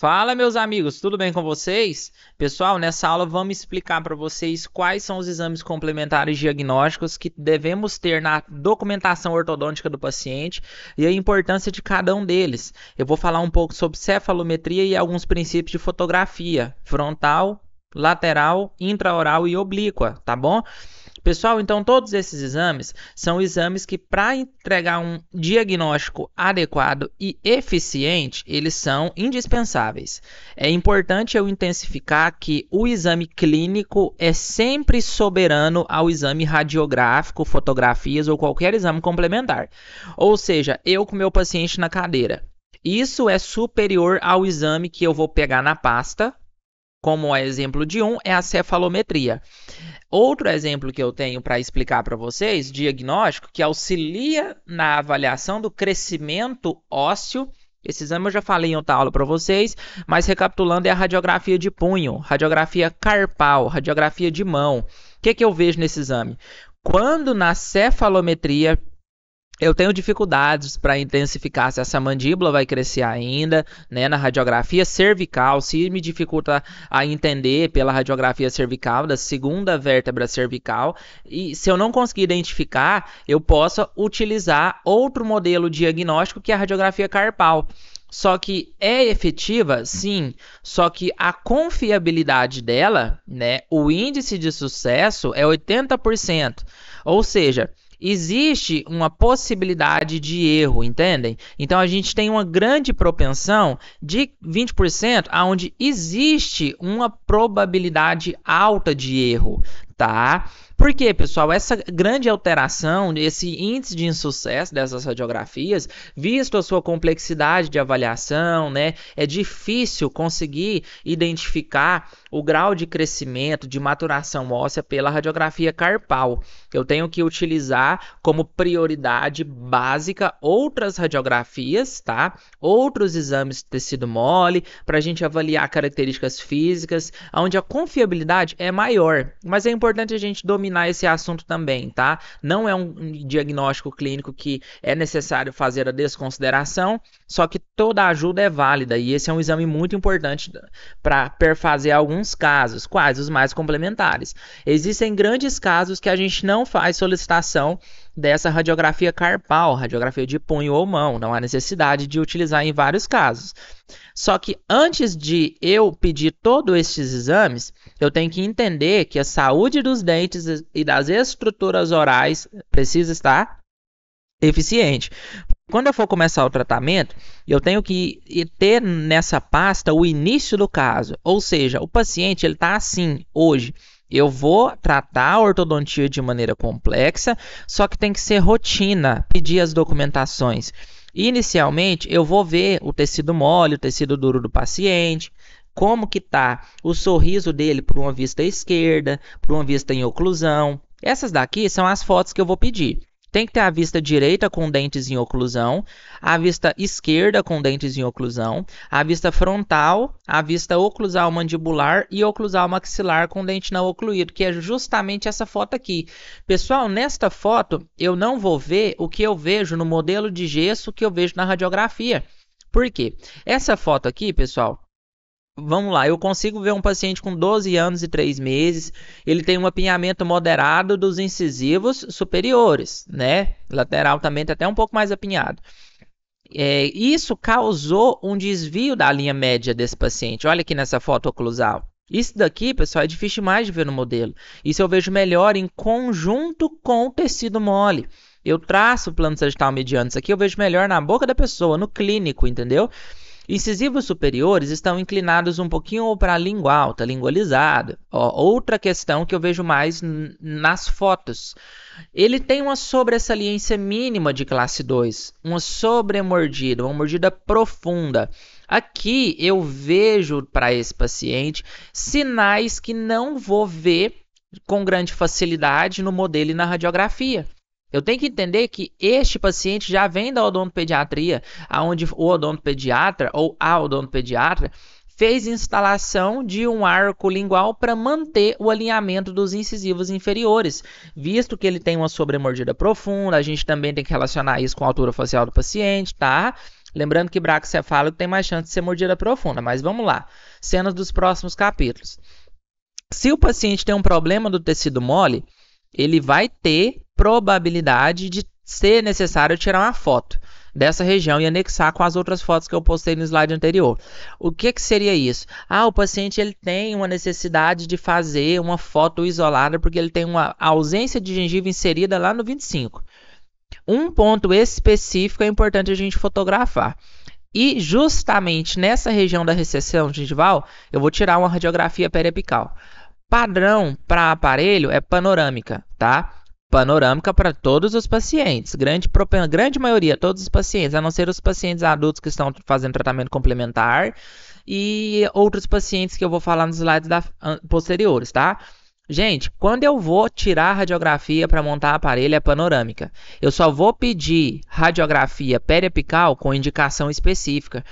Fala, meus amigos, tudo bem com vocês? Pessoal, nessa aula vamos explicar para vocês quais são os exames complementares diagnósticos que devemos ter na documentação ortodôntica do paciente e a importância de cada um deles. Eu vou falar um pouco sobre cefalometria e alguns princípios de fotografia frontal, lateral, intraoral e oblíqua, tá bom? Pessoal, então todos esses exames são exames que, para entregar um diagnóstico adequado e eficiente, eles são indispensáveis. É importante eu intensificar que o exame clínico é sempre soberano ao exame radiográfico, fotografias ou qualquer exame complementar. Ou seja, eu com meu paciente na cadeira. Isso é superior ao exame que eu vou pegar na pasta, como é exemplo de um, é a cefalometria. Outro exemplo que eu tenho para explicar para vocês, diagnóstico, que auxilia na avaliação do crescimento ósseo. Esse exame eu já falei em outra aula para vocês, mas recapitulando, é a radiografia de punho, radiografia carpal, radiografia de mão. O que, que eu vejo nesse exame? Quando na cefalometria eu tenho dificuldades para intensificar se essa mandíbula vai crescer ainda, né? Na radiografia cervical, se me dificulta a entender pela radiografia cervical, da segunda vértebra cervical. E se eu não conseguir identificar, eu posso utilizar outro modelo diagnóstico que é a radiografia carpal. Só que é efetiva, sim, só que a confiabilidade dela, né, o índice de sucesso é 80%. Ou seja, existe uma possibilidade de erro, entendem? Então a gente tem uma grande propensão de 20% aonde existe uma probabilidade alta de erro, tá? Por quê, pessoal? Essa grande alteração, esse índice de insucesso dessas radiografias, visto a sua complexidade de avaliação, né, é difícil conseguir identificar o grau de crescimento, de maturação óssea pela radiografia carpal. Eu tenho que utilizar como prioridade básica outras radiografias, tá? Outros exames de tecido mole para a gente avaliar características físicas, onde a confiabilidade é maior. Mas é importante a gente dominar eliminar esse assunto também, tá? Não é um diagnóstico clínico que é necessário fazer a desconsideração, só que toda ajuda é válida e esse é um exame muito importante para perfazer alguns casos, quais os mais complementares. Existem grandes casos que a gente não faz solicitação dessa radiografia carpal, radiografia de punho ou mão. Não há necessidade de utilizar em vários casos. Só que antes de eu pedir todos estes exames, eu tenho que entender que a saúde dos dentes e das estruturas orais precisa estar eficiente. Quando eu for começar o tratamento, eu tenho que ter nessa pasta o início do caso, ou seja, o paciente ele está assim hoje. Eu vou tratar a ortodontia de maneira complexa, só que tem que ser rotina, pedir as documentações. Inicialmente, eu vou ver o tecido mole, o tecido duro do paciente, como que tá o sorriso dele para uma vista esquerda, para uma vista em oclusão. Essas daqui são as fotos que eu vou pedir. Tem que ter a vista direita com dentes em oclusão, a vista esquerda com dentes em oclusão, a vista frontal, a vista oclusal mandibular e oclusal maxilar com dente não ocluído, que é justamente essa foto aqui. Pessoal, nesta foto eu não vou ver o que eu vejo no modelo de gesso que eu vejo na radiografia. Por quê? Essa foto aqui, pessoal, vamos lá, eu consigo ver um paciente com 12 anos e 3 meses, ele tem um apinhamento moderado dos incisivos superiores, né? Lateral também está até um pouco mais apinhado. É, isso causou um desvio da linha média desse paciente. Olha aqui nessa foto oclusal. Isso daqui, pessoal, é difícil mais de ver no modelo. Isso eu vejo melhor em conjunto com o tecido mole. Eu traço o plano sagital mediano. Isso aqui eu vejo melhor na boca da pessoa, no clínico, entendeu? Incisivos superiores estão inclinados um pouquinho para a língua alta, lingualizada. Ó, outra questão que eu vejo mais nas fotos. Ele tem uma sobressaliência mínima de classe 2, uma sobremordida, uma mordida profunda. Aqui eu vejo para esse paciente sinais que não vou ver com grande facilidade no modelo e na radiografia. Eu tenho que entender que este paciente já vem da odontopediatria, aonde o odontopediatra ou a odontopediatra fez instalação de um arco lingual para manter o alinhamento dos incisivos inferiores, visto que ele tem uma sobremordida profunda, a gente também tem que relacionar isso com a altura facial do paciente, tá? Lembrando que braxcefálico tem mais chance de ser mordida profunda, mas vamos lá. Cenas dos próximos capítulos. Se o paciente tem um problema do tecido mole, ele vai ter probabilidade de ser necessário tirar uma foto dessa região e anexar com as outras fotos que eu postei no slide anterior. O que, que seria isso? Ah, o paciente ele tem uma necessidade de fazer uma foto isolada porque ele tem uma ausência de gengiva inserida lá no 25. Um ponto específico é importante a gente fotografar. E justamente nessa região da recessão gengival, eu vou tirar uma radiografia periapical. Padrão para aparelho é panorâmica, tá? panorâmica para todos os pacientes, grande, grande maioria, todos os pacientes, a não ser os pacientes adultos que estão fazendo tratamento complementar e outros pacientes que eu vou falar nos slides da, posteriores, tá? Gente, quando eu vou tirar a radiografia para montar a aparelho é panorâmica. Eu só vou pedir radiografia periapical com indicação específica.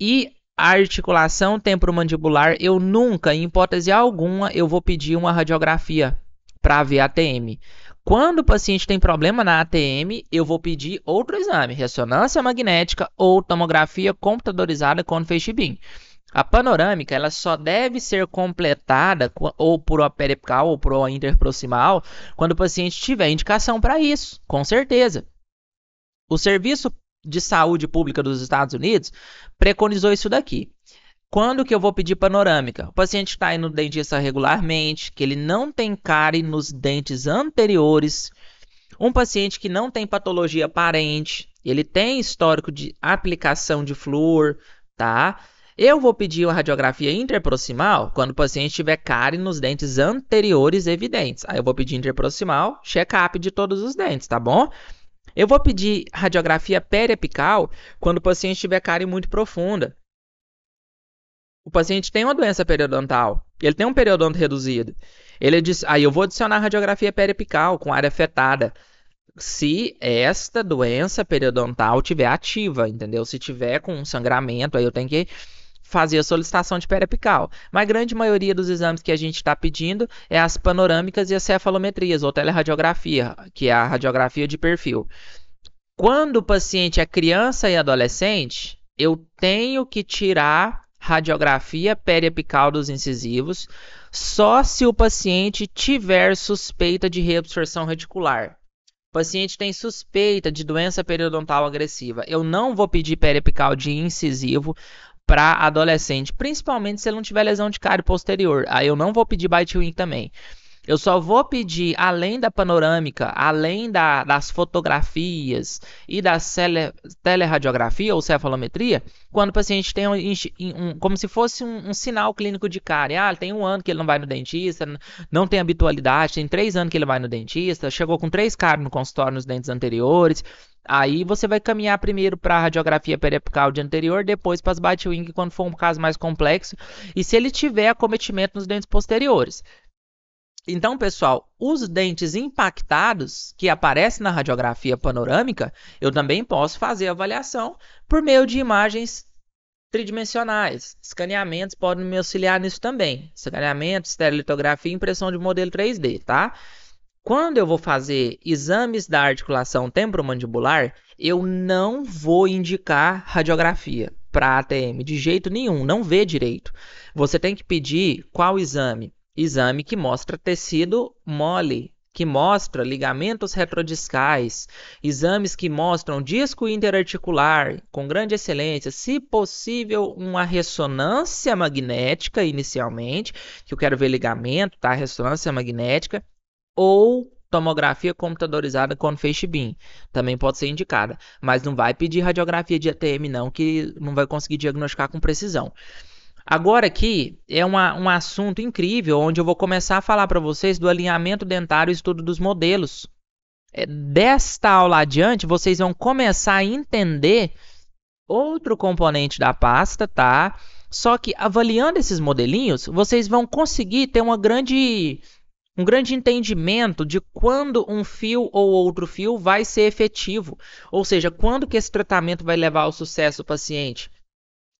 E a articulação temporomandibular, eu nunca, em hipótese alguma, eu vou pedir uma radiografia para ver ATM. Quando o paciente tem problema na ATM, eu vou pedir outro exame, ressonância magnética ou tomografia computadorizada com feixe-beam. A panorâmica ela só deve ser completada ou por uma peripical ou por uma interproximal quando o paciente tiver indicação para isso, com certeza. O serviço de saúde pública dos Estados Unidos preconizou isso daqui. Quando que eu vou pedir panorâmica? O paciente está indo no dentista regularmente, que ele não tem cárie nos dentes anteriores, um paciente que não tem patologia aparente, ele tem histórico de aplicação de flúor, tá? Eu vou pedir uma radiografia interproximal quando o paciente tiver cárie nos dentes anteriores evidentes. Aí eu vou pedir interproximal, check-up de todos os dentes, tá bom? Eu vou pedir radiografia periapical quando o paciente tiver cárie muito profunda o paciente tem uma doença periodontal, ele tem um periodonto reduzido. Ele diz, aí eu vou adicionar radiografia periapical com área afetada. Se esta doença periodontal tiver ativa, entendeu? Se tiver com um sangramento, aí eu tenho que fazer a solicitação de periapical. Mas a grande maioria dos exames que a gente está pedindo é as panorâmicas e as cefalometrias, ou teleradiografia, que é a radiografia de perfil. Quando o paciente é criança e adolescente, eu tenho que tirar radiografia periapical dos incisivos só se o paciente tiver suspeita de reabsorção reticular. O paciente tem suspeita de doença periodontal agressiva. Eu não vou pedir periapical de incisivo para adolescente, principalmente se ele não tiver lesão de cárie posterior. Aí eu não vou pedir bite wing também. Eu só vou pedir, além da panorâmica, além da, das fotografias e da cele, teleradiografia ou cefalometria, quando o paciente tem um, um como se fosse um, um, sinal clínico de cárie. Ah, tem um ano que ele não vai no dentista, não tem habitualidade, tem três anos que ele vai no dentista, chegou com três cáries no consultório nos dentes anteriores. Aí você vai caminhar primeiro para a radiografia periapical de anterior, depois para as batwing quando for um caso mais complexo, e se ele tiver acometimento nos dentes posteriores. Então, pessoal, os dentes impactados que aparecem na radiografia panorâmica, eu também posso fazer avaliação por meio de imagens tridimensionais. Escaneamentos podem me auxiliar nisso também. Escaneamento, estereolitografia e impressão de modelo 3D, tá? Quando eu vou fazer exames da articulação temporomandibular, eu não vou indicar radiografia para ATM de jeito nenhum, não vê direito. Você tem que pedir qual exame? exame que mostra tecido mole, que mostra ligamentos retrodiscais, exames que mostram disco interarticular com grande excelência, se possível uma ressonância magnética inicialmente, que eu quero ver ligamento, tá? Ressonância magnética ou tomografia computadorizada com feixe também pode ser indicada, mas não vai pedir radiografia de ATM não, que não vai conseguir diagnosticar com precisão. Agora aqui é uma, um assunto incrível, onde eu vou começar a falar para vocês do alinhamento dentário e estudo dos modelos. É, desta aula adiante, vocês vão começar a entender outro componente da pasta, tá? Só que avaliando esses modelinhos, vocês vão conseguir ter uma grande, um grande entendimento de quando um fio ou outro fio vai ser efetivo. Ou seja, quando que esse tratamento vai levar ao sucesso do paciente.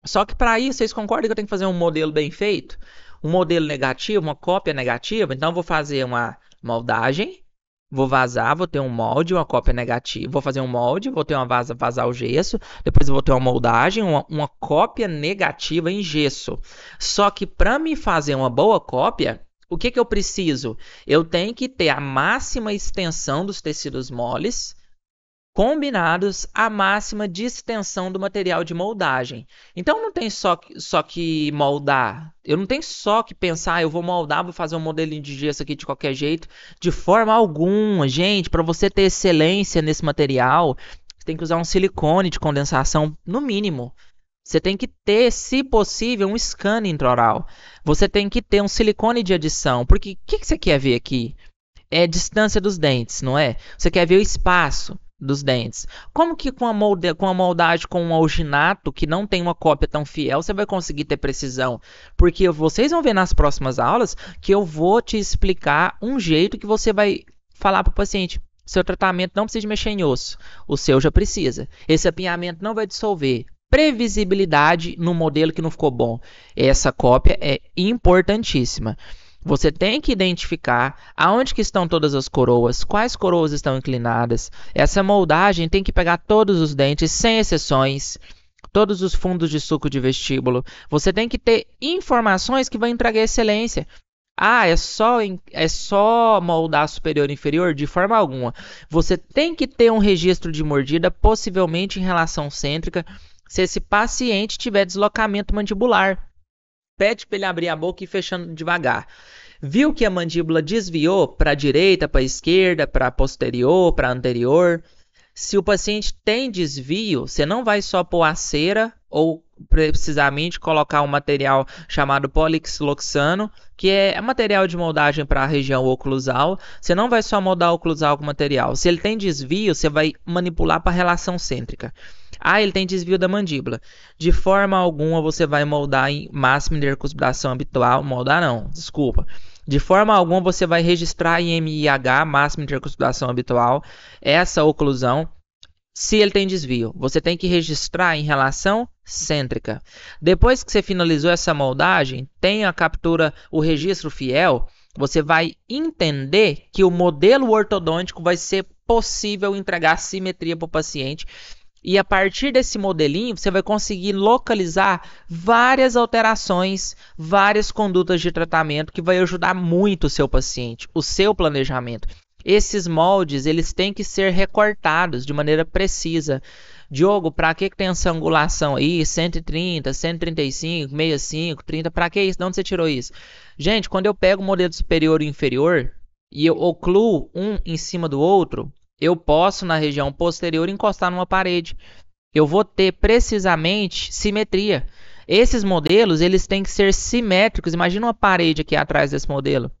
Só que para isso, vocês concordam que eu tenho que fazer um modelo bem feito? Um modelo negativo, uma cópia negativa? Então, eu vou fazer uma moldagem, vou vazar, vou ter um molde, uma cópia negativa, vou fazer um molde, vou ter uma vaza, vazar o gesso, depois eu vou ter uma moldagem, uma, uma cópia negativa em gesso. Só que para me fazer uma boa cópia, o que, que eu preciso? Eu tenho que ter a máxima extensão dos tecidos moles, combinados à máxima distensão do material de moldagem. Então não tem só que, só que moldar. Eu não tenho só que pensar, ah, eu vou moldar, vou fazer um modelinho de gesso aqui de qualquer jeito, de forma alguma, gente, para você ter excelência nesse material, você tem que usar um silicone de condensação no mínimo. Você tem que ter, se possível, um scan intraoral. Você tem que ter um silicone de adição, porque o que, que você quer ver aqui? É a distância dos dentes, não é? Você quer ver o espaço dos dentes. Como que com a, molde, com a moldagem com um alginato, que não tem uma cópia tão fiel, você vai conseguir ter precisão? Porque vocês vão ver nas próximas aulas que eu vou te explicar um jeito que você vai falar para o paciente. Seu tratamento não precisa mexer em osso, o seu já precisa. Esse apinhamento não vai dissolver. Previsibilidade no modelo que não ficou bom. Essa cópia é importantíssima. Você tem que identificar aonde que estão todas as coroas, quais coroas estão inclinadas. Essa moldagem tem que pegar todos os dentes, sem exceções, todos os fundos de suco de vestíbulo. Você tem que ter informações que vão entregar excelência. Ah, é só, é só moldar superior e inferior? De forma alguma. Você tem que ter um registro de mordida, possivelmente em relação cêntrica, se esse paciente tiver deslocamento mandibular pede para ele abrir a boca e fechando devagar. Viu que a mandíbula desviou para a direita, para a esquerda, para posterior, para anterior? Se o paciente tem desvio, você não vai só pôr a cera ou precisamente colocar um material chamado polixiloxano, que é material de moldagem para a região oclusal. Você não vai só moldar o oclusal com material. Se ele tem desvio, você vai manipular para a relação cêntrica. Ah, ele tem desvio da mandíbula. De forma alguma você vai moldar em máximo de recuperação habitual. Moldar não, desculpa. De forma alguma você vai registrar em MIH, máximo de recuperação habitual, essa oclusão se ele tem desvio. Você tem que registrar em relação cêntrica. Depois que você finalizou essa moldagem, tem a captura, o registro fiel, você vai entender que o modelo ortodôntico vai ser possível entregar simetria para o paciente e a partir desse modelinho, você vai conseguir localizar várias alterações, várias condutas de tratamento que vai ajudar muito o seu paciente, o seu planejamento. Esses moldes, eles têm que ser recortados de maneira precisa. Diogo, para que, que tem essa angulação aí? 130, 135, 65, 30, para que isso? De onde você tirou isso? Gente, quando eu pego o modelo superior e inferior e eu ocluo um em cima do outro, eu posso, na região posterior, encostar numa parede. Eu vou ter precisamente simetria. Esses modelos, eles têm que ser simétricos. Imagina uma parede aqui atrás desse modelo.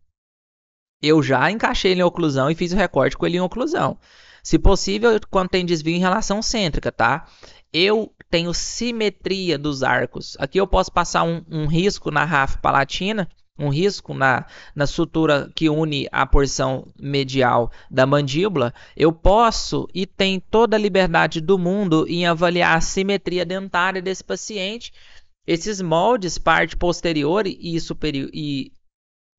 Eu já encaixei ele em oclusão e fiz o recorte com ele em oclusão. Se possível, quando tem desvio em relação cêntrica, tá? Eu tenho simetria dos arcos. Aqui eu posso passar um, um risco na rafa palatina um risco na, na sutura que une a porção medial da mandíbula, eu posso e tenho toda a liberdade do mundo em avaliar a simetria dentária desse paciente. Esses moldes, parte posterior e superior e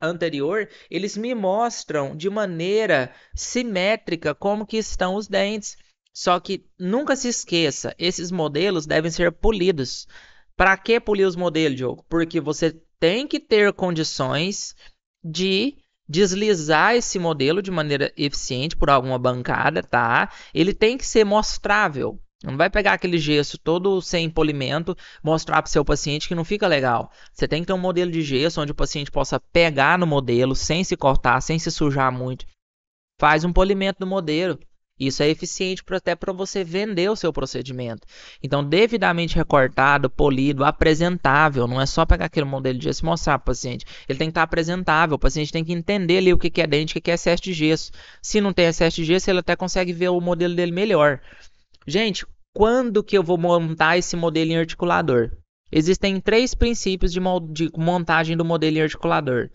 anterior, eles me mostram de maneira simétrica como que estão os dentes. Só que nunca se esqueça, esses modelos devem ser polidos. Para que polir os modelos, Diogo? Porque você tem que ter condições de deslizar esse modelo de maneira eficiente por alguma bancada, tá? Ele tem que ser mostrável. Não vai pegar aquele gesso todo sem polimento, mostrar para o seu paciente que não fica legal. Você tem que ter um modelo de gesso onde o paciente possa pegar no modelo sem se cortar, sem se sujar muito. Faz um polimento do modelo, isso é eficiente até para você vender o seu procedimento. Então, devidamente recortado, polido, apresentável. Não é só pegar aquele modelo de gesso e mostrar para o paciente. Ele tem que estar tá apresentável. O paciente tem que entender ali o que é dente, o que é excesso de gesso. Se não tem excesso de gesso, ele até consegue ver o modelo dele melhor. Gente, quando que eu vou montar esse modelo em articulador? Existem três princípios de, de montagem do modelo em articulador.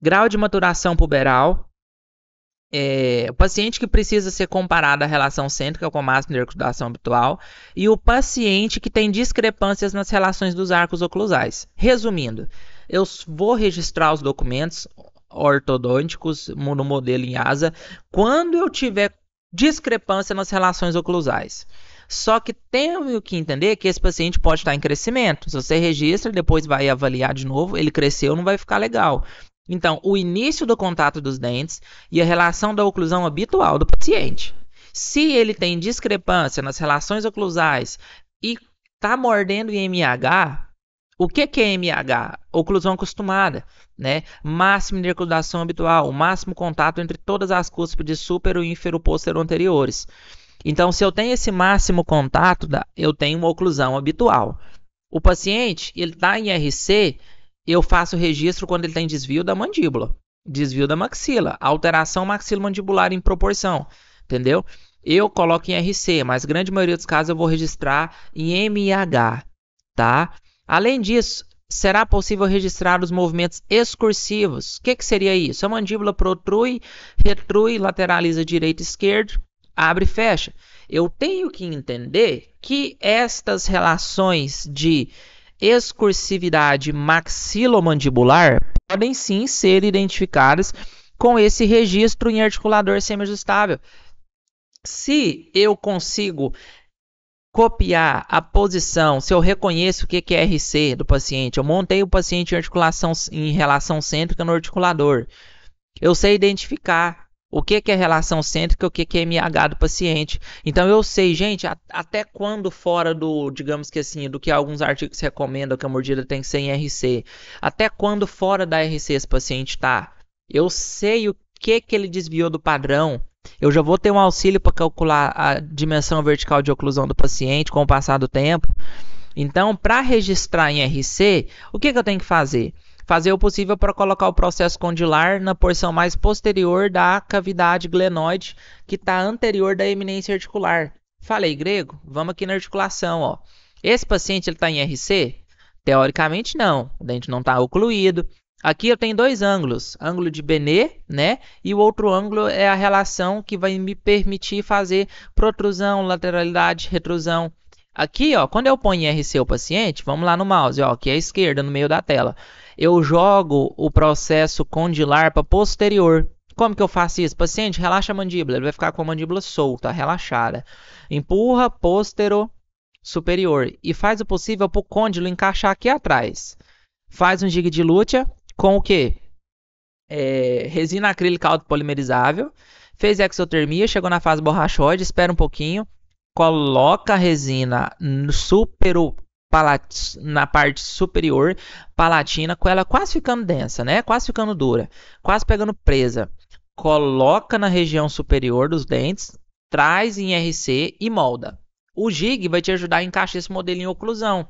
Grau de maturação puberal, é, o paciente que precisa ser comparado à relação cêntrica com a massa de articulação habitual e o paciente que tem discrepâncias nas relações dos arcos oclusais. Resumindo, eu vou registrar os documentos ortodônticos no modelo em asa quando eu tiver discrepância nas relações oclusais. Só que tenho que entender que esse paciente pode estar em crescimento. Se você registra, depois vai avaliar de novo, ele cresceu, não vai ficar legal. Então, o início do contato dos dentes e a relação da oclusão habitual do paciente. Se ele tem discrepância nas relações oclusais e está mordendo em MH, o que, que é MH? Oclusão acostumada, né? Máxima de oclusação habitual, máximo contato entre todas as cúspides super e inferior posterior anteriores. Então, se eu tenho esse máximo contato, eu tenho uma oclusão habitual. O paciente, ele está em RC, eu faço registro quando ele tem tá desvio da mandíbula, desvio da maxila, alteração maxilomandibular em proporção, entendeu? Eu coloco em RC, mas grande maioria dos casos eu vou registrar em MIH, tá? Além disso, será possível registrar os movimentos excursivos. O que, que seria isso? A mandíbula protrui, retrui, lateraliza direito e esquerdo, abre e fecha. Eu tenho que entender que estas relações de excursividade maxilomandibular podem sim ser identificadas com esse registro em articulador semi-ajustável. Se eu consigo copiar a posição, se eu reconheço o que é RC do paciente, eu montei o paciente em articulação em relação cêntrica no articulador. Eu sei identificar o que, que é relação cêntrica, o que, que é MH do paciente. Então eu sei, gente, a, até quando fora do, digamos que assim, do que alguns artigos recomendam que a mordida tem que ser em RC, até quando fora da RC esse paciente está? Eu sei o que, que ele desviou do padrão, eu já vou ter um auxílio para calcular a dimensão vertical de oclusão do paciente com o passar do tempo. Então, para registrar em RC, o que, que eu tenho que fazer? fazer o possível para colocar o processo condilar na porção mais posterior da cavidade glenoide, que está anterior da eminência articular. Falei grego? Vamos aqui na articulação. Ó. Esse paciente está em RC? Teoricamente, não. O dente não está ocluído. Aqui eu tenho dois ângulos, ângulo de Benet, né? E o outro ângulo é a relação que vai me permitir fazer protrusão, lateralidade, retrusão. Aqui, ó, quando eu ponho em RC o paciente, vamos lá no mouse, ó, aqui à é esquerda, no meio da tela eu jogo o processo condilar para posterior. Como que eu faço isso? Paciente, relaxa a mandíbula. Ele vai ficar com a mandíbula solta, relaxada. Empurra postero superior e faz o possível para o côndilo encaixar aqui atrás. Faz um jig de lútea com o quê? É, resina acrílica autopolimerizável. Fez exotermia, chegou na fase borrachoide, espera um pouquinho, coloca a resina superó na parte superior palatina, com ela quase ficando densa, né? Quase ficando dura, quase pegando presa. Coloca na região superior dos dentes, traz em RC e molda. O gig vai te ajudar a encaixar esse modelo em oclusão,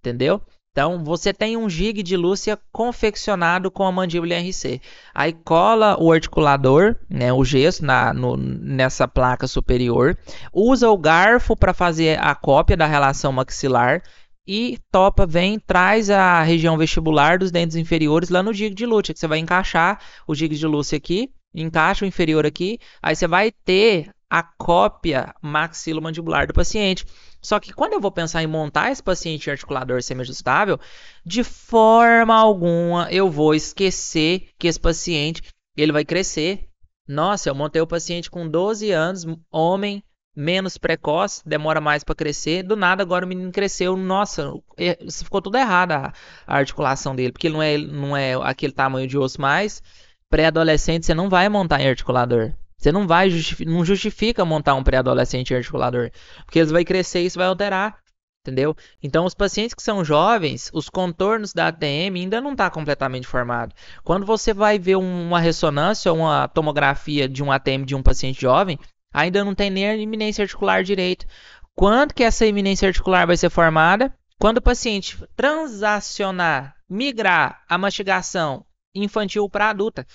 entendeu? Então, você tem um gig de lúcia confeccionado com a mandíbula RC. Aí cola o articulador, né, o gesso na, no, nessa placa superior, usa o garfo para fazer a cópia da relação maxilar e topa, vem, traz a região vestibular dos dentes inferiores lá no digo de Lúcia, que você vai encaixar o digo de Lúcia aqui, encaixa o inferior aqui, aí você vai ter a cópia maxilomandibular do paciente. Só que quando eu vou pensar em montar esse paciente articulador semi-ajustável, de forma alguma eu vou esquecer que esse paciente ele vai crescer. Nossa, eu montei o paciente com 12 anos, homem, menos precoce, demora mais para crescer. Do nada, agora o menino cresceu, nossa, é, ficou tudo errado a articulação dele, porque não é, não é aquele tamanho de osso mais. Pré-adolescente, você não vai montar em articulador. Você não vai, justifica, não justifica montar um pré-adolescente em articulador, porque eles vai crescer e isso vai alterar. Entendeu? Então, os pacientes que são jovens, os contornos da ATM ainda não está completamente formado. Quando você vai ver uma ressonância ou uma tomografia de um ATM de um paciente jovem, Ainda não tem nem a eminência articular direito. Quando que essa eminência articular vai ser formada? Quando o paciente transacionar, migrar a mastigação infantil para adulta.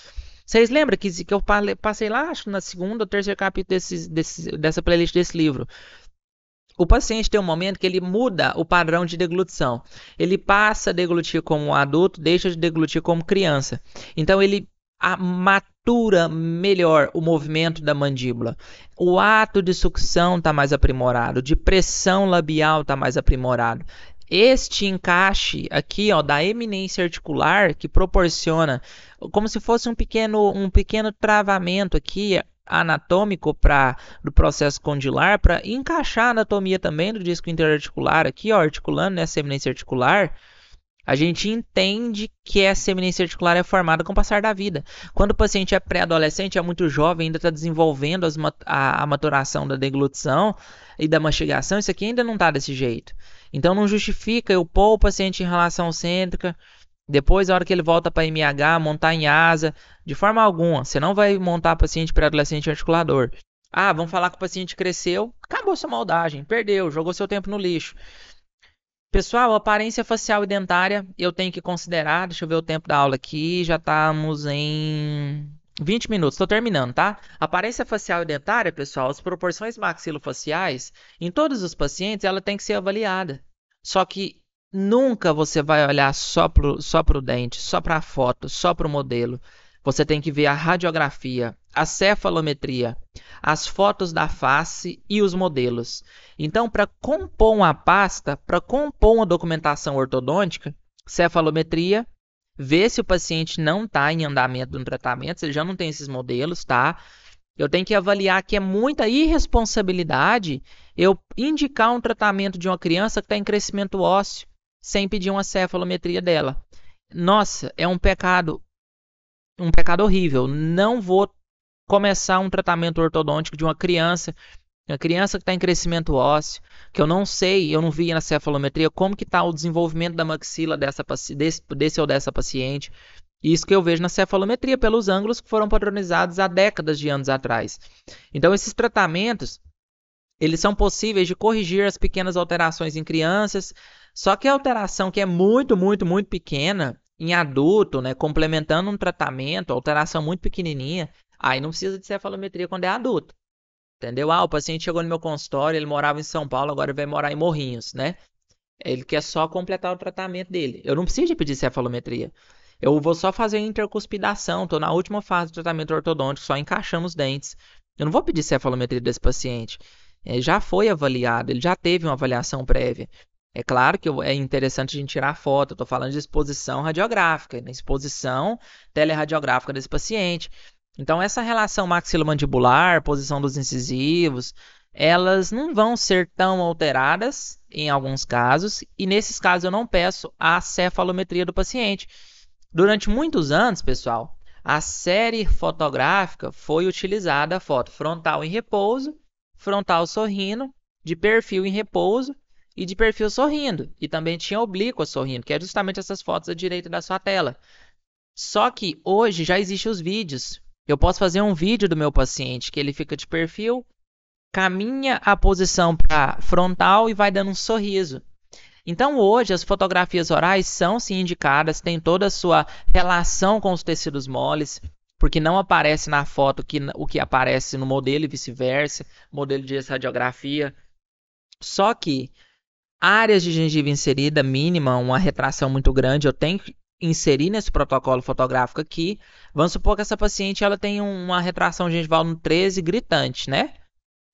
Vocês lembram que, que eu passei lá, acho, na segunda ou terceiro capítulo desse, desse, dessa playlist desse livro? O paciente tem um momento que ele muda o padrão de deglutição. Ele passa a deglutir como adulto, deixa de deglutir como criança. Então ele a, captura melhor o movimento da mandíbula. O ato de sucção está mais aprimorado, de pressão labial está mais aprimorado. Este encaixe aqui, ó, da eminência articular que proporciona como se fosse um pequeno, um pequeno travamento aqui anatômico para do processo condilar para encaixar a anatomia também do disco interarticular aqui, ó, articulando nessa eminência articular. A gente entende que essa eminência articular é formada com o passar da vida. Quando o paciente é pré-adolescente, é muito jovem, ainda está desenvolvendo as, a, a, maturação da deglutição e da mastigação, isso aqui ainda não está desse jeito. Então não justifica eu pôr o paciente em relação cêntrica, depois, a hora que ele volta para MH, montar em asa, de forma alguma. Você não vai montar paciente pré-adolescente articulador. Ah, vamos falar que o paciente cresceu, acabou sua maldagem, perdeu, jogou seu tempo no lixo. Pessoal, aparência facial e dentária eu tenho que considerar. Deixa eu ver o tempo da aula aqui. Já estamos em 20 minutos, estou terminando, tá? Aparência facial e dentária, pessoal, as proporções maxilofaciais em todos os pacientes, ela tem que ser avaliada. Só que nunca você vai olhar só para o só pro dente, só para a foto, só para o modelo. Você tem que ver a radiografia, a cefalometria, as fotos da face e os modelos. Então, para compor uma pasta, para compor uma documentação ortodôntica, cefalometria, ver se o paciente não está em andamento no tratamento, se ele já não tem esses modelos, tá? Eu tenho que avaliar que é muita irresponsabilidade eu indicar um tratamento de uma criança que está em crescimento ósseo sem pedir uma cefalometria dela. Nossa, é um pecado um pecado horrível. Não vou começar um tratamento ortodôntico de uma criança, uma criança que está em crescimento ósseo, que eu não sei, eu não vi na cefalometria como que está o desenvolvimento da maxila dessa, desse, desse ou dessa paciente. Isso que eu vejo na cefalometria, pelos ângulos que foram padronizados há décadas de anos atrás. Então, esses tratamentos, eles são possíveis de corrigir as pequenas alterações em crianças, só que a alteração que é muito, muito, muito pequena, em adulto, né, complementando um tratamento, alteração muito pequenininha, aí não precisa de cefalometria quando é adulto. Entendeu? Ah, o paciente chegou no meu consultório, ele morava em São Paulo, agora vai morar em Morrinhos, né? Ele quer só completar o tratamento dele. Eu não preciso de pedir cefalometria. Eu vou só fazer intercuspidação, estou na última fase do tratamento ortodôntico, só encaixamos os dentes. Eu não vou pedir cefalometria desse paciente. Ele é, já foi avaliado, ele já teve uma avaliação prévia. É claro que é interessante a gente tirar foto, estou falando de exposição radiográfica, exposição teleradiográfica desse paciente. Então, essa relação maxilomandibular, posição dos incisivos, elas não vão ser tão alteradas em alguns casos, e nesses casos eu não peço a cefalometria do paciente. Durante muitos anos, pessoal, a série fotográfica foi utilizada a foto frontal em repouso, frontal sorrindo, de perfil em repouso e de perfil sorrindo. E também tinha oblíqua sorrindo, que é justamente essas fotos à direita da sua tela. Só que hoje já existem os vídeos. Eu posso fazer um vídeo do meu paciente que ele fica de perfil, caminha a posição para frontal e vai dando um sorriso. Então hoje as fotografias orais são sim indicadas, tem toda a sua relação com os tecidos moles, porque não aparece na foto que, o que aparece no modelo e vice-versa, modelo de radiografia. Só que Áreas de gengiva inserida mínima, uma retração muito grande, eu tenho que inserir nesse protocolo fotográfico aqui. Vamos supor que essa paciente ela tem uma retração gengival no 13 gritante, né?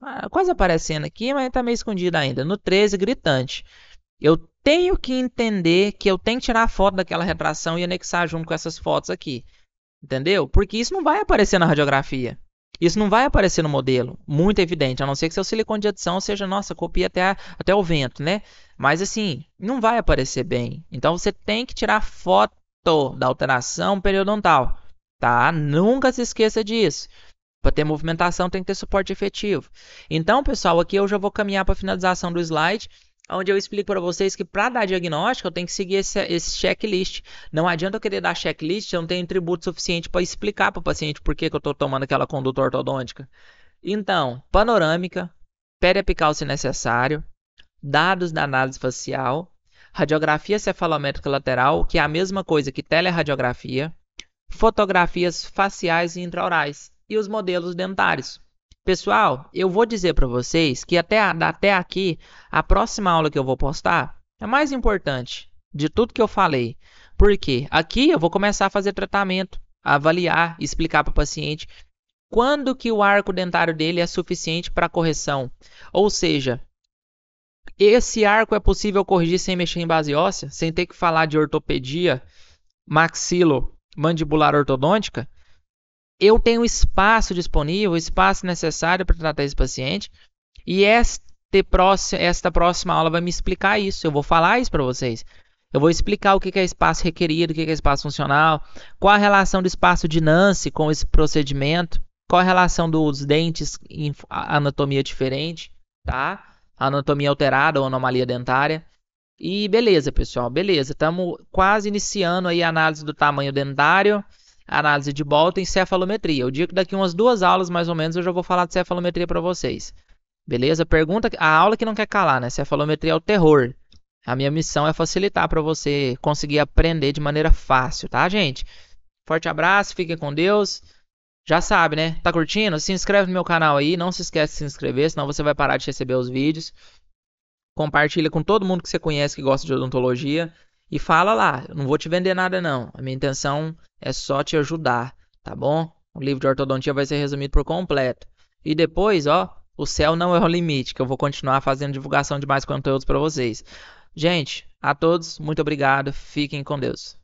Ah, quase aparecendo aqui, mas está meio escondida ainda. No 13 gritante. Eu tenho que entender que eu tenho que tirar a foto daquela retração e anexar junto com essas fotos aqui. Entendeu? Porque isso não vai aparecer na radiografia. Isso não vai aparecer no modelo, muito evidente, a não ser que seu silicone de adição seja, nossa, copia até, a, até o vento, né? Mas assim, não vai aparecer bem. Então você tem que tirar foto da alteração periodontal, tá? Nunca se esqueça disso. Para ter movimentação tem que ter suporte efetivo. Então, pessoal, aqui eu já vou caminhar para a finalização do slide onde eu explico para vocês que para dar diagnóstico eu tenho que seguir esse, esse checklist. Não adianta eu querer dar checklist se eu não tenho tributo suficiente para explicar para o paciente por que, que eu estou tomando aquela conduta ortodôntica. Então, panorâmica, periapical se necessário, dados da análise facial, radiografia cefalométrica lateral, que é a mesma coisa que teleradiografia, fotografias faciais e intraorais, e os modelos dentários. Pessoal, eu vou dizer para vocês que até, até aqui, a próxima aula que eu vou postar é mais importante de tudo que eu falei. Porque aqui eu vou começar a fazer tratamento, avaliar, explicar para o paciente quando que o arco dentário dele é suficiente para correção. Ou seja, esse arco é possível corrigir sem mexer em base óssea, sem ter que falar de ortopedia maxilo mandibular ortodôntica? eu tenho espaço disponível, o espaço necessário para tratar esse paciente. E este próximo, esta próxima aula vai me explicar isso. Eu vou falar isso para vocês. Eu vou explicar o que é espaço requerido, o que é espaço funcional, qual a relação do espaço de Nance com esse procedimento, qual a relação dos dentes em anatomia diferente, tá? Anatomia alterada ou anomalia dentária. E beleza, pessoal, beleza. Estamos quase iniciando aí a análise do tamanho dentário análise de Bolton e cefalometria. Eu digo que daqui umas duas aulas, mais ou menos, eu já vou falar de cefalometria para vocês. Beleza? Pergunta, a aula que não quer calar, né? Cefalometria é o terror. A minha missão é facilitar para você conseguir aprender de maneira fácil, tá, gente? Forte abraço, fiquem com Deus. Já sabe, né? Tá curtindo? Se inscreve no meu canal aí, não se esquece de se inscrever, senão você vai parar de receber os vídeos. Compartilha com todo mundo que você conhece que gosta de odontologia e fala lá, eu não vou te vender nada não. A minha intenção é só te ajudar, tá bom? O livro de ortodontia vai ser resumido por completo. E depois, ó, o céu não é o limite, que eu vou continuar fazendo divulgação de mais conteúdos para vocês. Gente, a todos, muito obrigado. Fiquem com Deus.